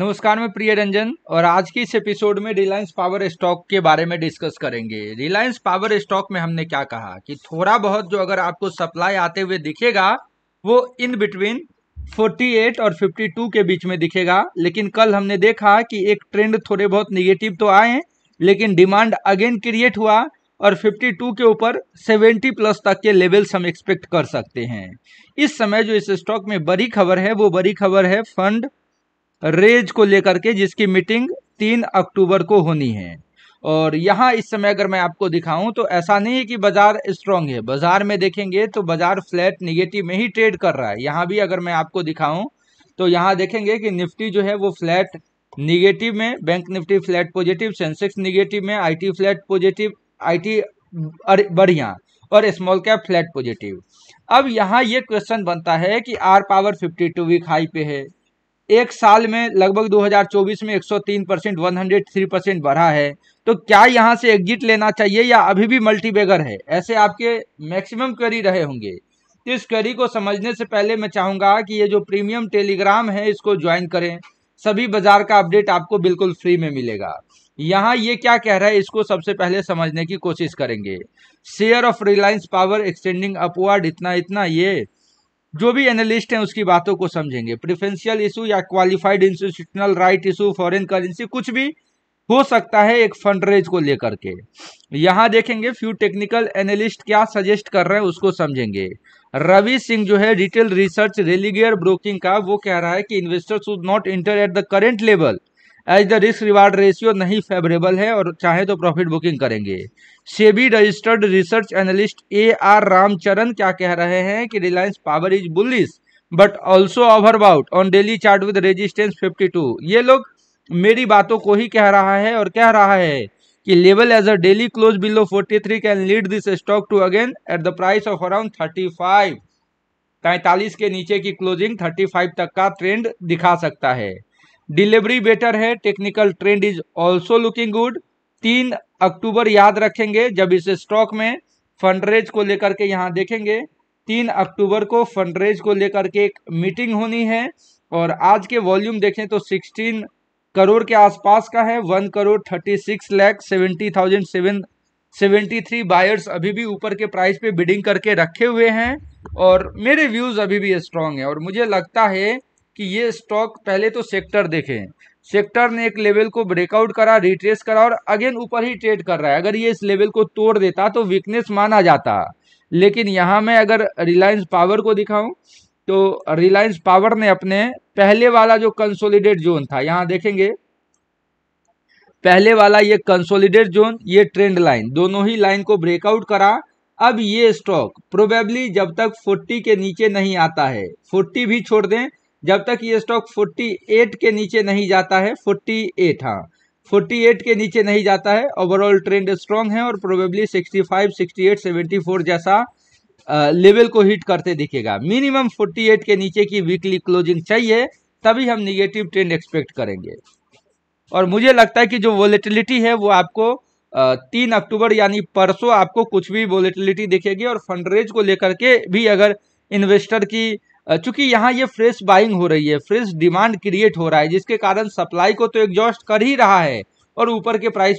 नमस्कार मैं प्रिय रंजन और आज की इस एपिसोड में रिलायंस पावर स्टॉक के बारे में डिस्कस करेंगे रिलायंस पावर स्टॉक में हमने क्या कहा कि थोड़ा बहुत जो अगर आपको सप्लाई आते हुए दिखेगा वो इन बिटवीन 48 और 52 के बीच में दिखेगा लेकिन कल हमने देखा कि एक ट्रेंड थोड़े बहुत निगेटिव तो आए लेकिन डिमांड अगेन क्रिएट हुआ और 52 के ऊपर 70 प्लस तक के लेवल्स हम एक्सपेक्ट कर सकते हैं इस समय जो इस स्टॉक में बड़ी खबर है वो बड़ी खबर है फंड रेज को लेकर के जिसकी मीटिंग तीन अक्टूबर को होनी है और यहाँ इस समय अगर मैं आपको दिखाऊं तो ऐसा नहीं है कि बाजार स्ट्रांग है बाजार में देखेंगे तो बाजार फ्लैट निगेटिव में ही ट्रेड कर रहा है यहाँ भी अगर मैं आपको दिखाऊं तो यहाँ देखेंगे कि निफ्टी जो है वो फ्लैट निगेटिव में bank Nifty flat positive Sensex negative में आई फ्लैट पॉजिटिव आई बढ़िया और स्मॉल कैप फ्लैट पॉजिटिव अब यहाँ ये क्वेश्चन बनता है कि आर पावर 52 वीक हाई पे है एक साल में लगभग 2024 में 103 परसेंट वन परसेंट बढ़ा है तो क्या यहाँ से एग्जिट लेना चाहिए या अभी भी मल्टीबेगर है ऐसे आपके मैक्सिमम क्वेरी रहे होंगे तो इस क्वेरी को समझने से पहले मैं चाहूँगा कि ये जो प्रीमियम टेलीग्राम है इसको ज्वाइन करें सभी बाजार का अपडेट आपको बिल्कुल फ्री में मिलेगा यहाँ ये क्या कह रहा है इसको सबसे पहले समझने की कोशिश करेंगे share of Reliance power extending upward इतना इतना ये जो भी एनालिस्ट हैं उसकी बातों को समझेंगे प्रिफरेंशियल इशू या qualified institutional right issue foreign currency कुछ भी हो सकता है एक फंड रेज को लेकर के यहाँ देखेंगे फ्यू टेक्निकल एनालिस्ट क्या सजेस्ट कर रहे हैं उसको समझेंगे रवि सिंह जो है रिटेल रिसर्च रेलीगियर ब्रोकिंग का वो कह रहा है कि investor should not enter at the current level as the risk reward ratio नहीं फेवरेबल है और चाहे तो प्रॉफिट बुकिंग करेंगे SEBI registered research analyst A R Ramcharan क्या कह रहे हैं कि Reliance power is bullish but also over about on daily chart with resistance 52 ये लोग मेरी बातों को ही कह रहा है और कह रहा है कि level as a daily close below 43 three can lead this stock to again at the price of around 35 five के नीचे की क्लोजिंग 35 तक का ट्रेंड दिखा सकता है डिलीवरी बेटर है technical trend is also looking good तीन अक्टूबर याद रखेंगे जब इस स्टॉक में फंडरेज को लेकर के यहाँ देखेंगे तीन अक्टूबर को फंडरेज को लेकर के एक मीटिंग होनी है और आज के वॉल्यूम देखें तो सिक्सटीन करोड़ के आसपास का है one crore thirty six lakh seventy thousand seven seventy three buyers अभी भी ऊपर के प्राइस पे बिडिंग करके रखे हुए हैं और मेरे व्यूज़ अभी भी स्ट्रांग हैं और मुझे लगता है कि ये स्टॉक पहले तो सेक्टर देखें सेक्टर ने एक लेवल को ब्रेकआउट करा रिट्रेस करा और अगेन ऊपर ही ट्रेड कर रहा है अगर ये इस लेवल को तोड़ देता तो वीकनेस माना जाता लेकिन यहाँ मैं अगर रिलायंस पावर को दिखाऊं तो रिलायंस पावर ने अपने पहले वाला जो कंसोलिडेट जोन था यहाँ देखेंगे पहले वाला ये कंसोलिडेट जोन ये ट्रेंड लाइन दोनों ही लाइन को ब्रेकआउट करा अब ये स्टॉक प्रोबेबली जब तक 40 के नीचे नहीं आता है 40 भी छोड़ दें जब तक ये स्टॉक 48 के नीचे नहीं जाता है 48 हाँ फोर्टी के नीचे नहीं जाता है ओवरऑल ट्रेंड स्ट्रांग है और प्रोबेबली 65, 68, 74 जैसा लेवल को हिट करते दिखेगा मिनिमम 48 के नीचे की वीकली क्लोजिंग चाहिए तभी हम निगेटिव ट्रेंड एक्सपेक्ट करेंगे और मुझे लगता है कि जो वॉलेटिलिटी है वो आपको तीन अक्टूबर यानी परसों आपको कुछ भी वॉलेटिलिटी दिखेगी और फंड रेज को लेकर के भी अगर इन्वेस्टर की चूंकि यहाँ ये फ्रेश बाइंग हो रही है फ्रेश डिमांड क्रिएट हो रहा है जिसके कारण सप्लाई को तो एग्जॉस्ट कर ही रहा है और ऊपर के प्राइस